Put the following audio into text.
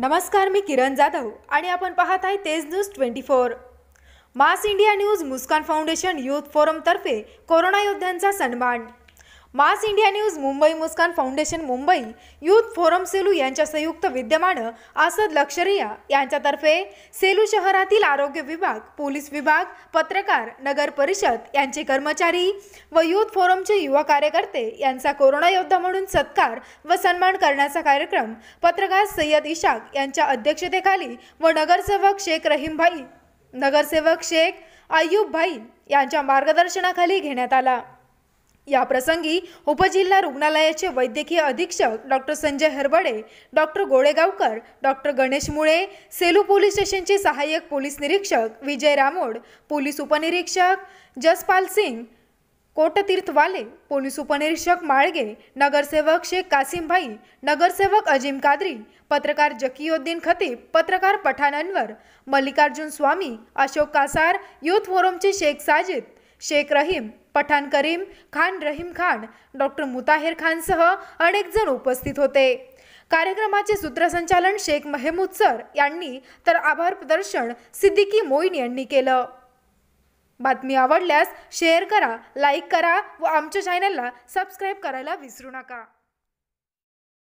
नमस्कार मी किरण जाधव आणि आपण पाहत आहे Tej news twenty four mass India news Muskan foundation youth फोरमतर्फे कोरोना योद्ध्यांचा सन्मान mass India news Mumbai Muskan foundation Mumbai youth forum Selu यांच्या संयुक्त विद्यमानं आसद लक्षरिया यांच्यातर्फे सेलू शहरातील आरोग्य विभाग पोलीस विभाग पत्रकार नगर परिषद यांचे कर्मचारी व यूथ फोरमचे युवा कार्यकर्ते यांचा कोरोना योद्धा म्हणून सत्कार व सन्मान करण्याचा कार्यक्रम पत्रकार सय्यद इशाक यांच्या अध्यक्षतेखाली व नगरसेवक शेख रहीमभाई नगरसेवक शेख भाई यांच्या मार्गदर्शनाखाली घेण्यात आला याप्रसंगी उपजिल्हा रुग्णालयाचे वैद्यकीय अधीक्षक doctor Sanjay Harbade doctor Golegaonkar doctor Ganesh Mule Selu police स्टेशनचे सहाय्यक पोलीस निरीक्षक विजय रामोड पोलीस उपनिरीक्षक जसपाल सिंग कोटतीर्थवाले पोलीस उपनिरीक्षक माळगे नगरसेवक शेख कासिमभाई नगरसेवक अजिम कादरी पत्रकार जकीउद्दीन खतीब पत्रकार पठाण मल्लिकार्जुन स्वामी अशोक कासार यूथ फोरमचे शेख साजिद शेख रहीम पठाण करीम खान रहीम खान डॉक्टर मुताहेर खानसह अनेक जण उपस्थित होते कार्यक्रमाचे सूत्रसंचालन शेख महमूद सर यांनी तर आभार प्रदर्शन सिद्दीकी मोईन यांनी केलं बातमी आवडल्यास शेअर करा लाईक करा व आमच्या चॅनलला सबस्क्राईब करायला विसरू नका